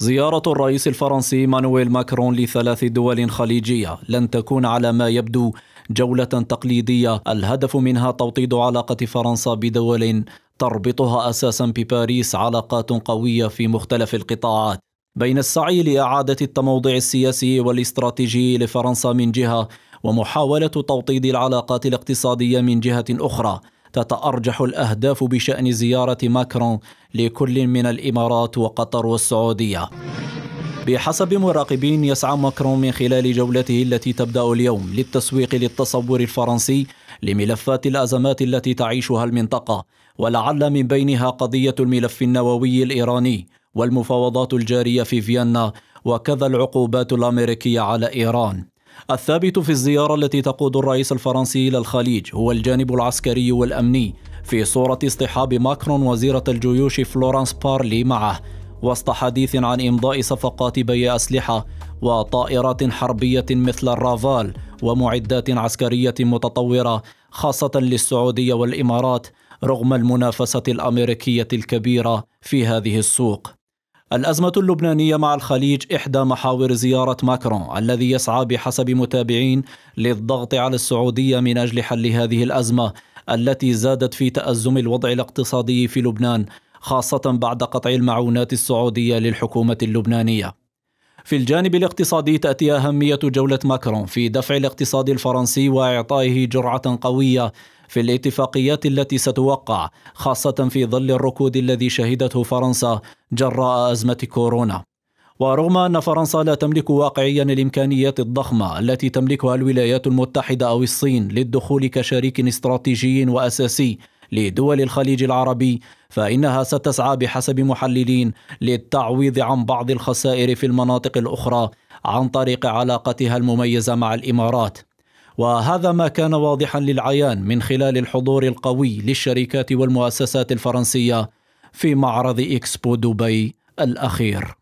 زيارة الرئيس الفرنسي مانويل ماكرون لثلاث دول خليجية لن تكون على ما يبدو جولة تقليدية الهدف منها توطيد علاقة فرنسا بدول تربطها أساسا بباريس علاقات قوية في مختلف القطاعات بين السعي لإعادة التموضع السياسي والاستراتيجي لفرنسا من جهة ومحاولة توطيد العلاقات الاقتصادية من جهة أخرى تتأرجح الأهداف بشأن زيارة ماكرون لكل من الإمارات وقطر والسعودية بحسب مراقبين يسعى ماكرون من خلال جولته التي تبدأ اليوم للتسويق للتصور الفرنسي لملفات الأزمات التي تعيشها المنطقة ولعل من بينها قضية الملف النووي الإيراني والمفاوضات الجارية في فيينا وكذا العقوبات الأمريكية على إيران الثابت في الزيارة التي تقود الرئيس الفرنسي إلى الخليج هو الجانب العسكري والأمني في صورة اصطحاب ماكرون وزيرة الجيوش فلورانس بارلي معه وسط حديث عن إمضاء صفقات بيع أسلحة وطائرات حربية مثل الرافال ومعدات عسكرية متطورة خاصة للسعودية والإمارات رغم المنافسة الأمريكية الكبيرة في هذه السوق الأزمة اللبنانية مع الخليج إحدى محاور زيارة ماكرون الذي يسعى بحسب متابعين للضغط على السعودية من أجل حل هذه الأزمة التي زادت في تأزم الوضع الاقتصادي في لبنان خاصة بعد قطع المعونات السعودية للحكومة اللبنانية في الجانب الاقتصادي تأتي أهمية جولة ماكرون في دفع الاقتصاد الفرنسي وإعطائه جرعة قوية في الاتفاقيات التي ستوقع خاصة في ظل الركود الذي شهدته فرنسا جراء أزمة كورونا ورغم أن فرنسا لا تملك واقعيا الإمكانيات الضخمة التي تملكها الولايات المتحدة أو الصين للدخول كشريك استراتيجي وأساسي لدول الخليج العربي فإنها ستسعى بحسب محللين للتعويض عن بعض الخسائر في المناطق الأخرى عن طريق علاقتها المميزة مع الإمارات وهذا ما كان واضحا للعيان من خلال الحضور القوي للشركات والمؤسسات الفرنسية في معرض إكسبو دبي الأخير